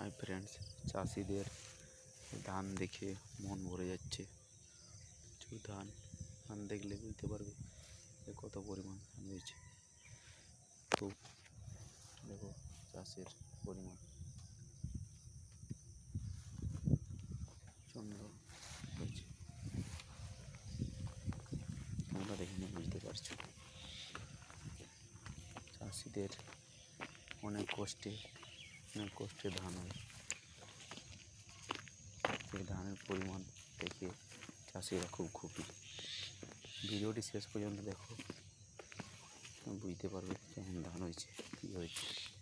I হ্যাঁ friends চাষিদের ধান দেখে মন ভরে যাচ্ছে প্রচুর ধান ধান দেখলে বুঝতে পারবে যে কত পরিমাণ ধান হয়েছে তো দেখো চাষের পরিমাণ চন্দ্র হয়েছে তোমরা বুঝতে পারছো চাষিদের অনেক কষ্টে না কষ্টে ধান হয় সেই ধানের পরিমাণ দেখে চাষিরা খুব খুবই ভিডিওটি শেষ পর্যন্ত দেখো বুঝতে পারবে কেমন ধান হয়েছে কী হয়েছে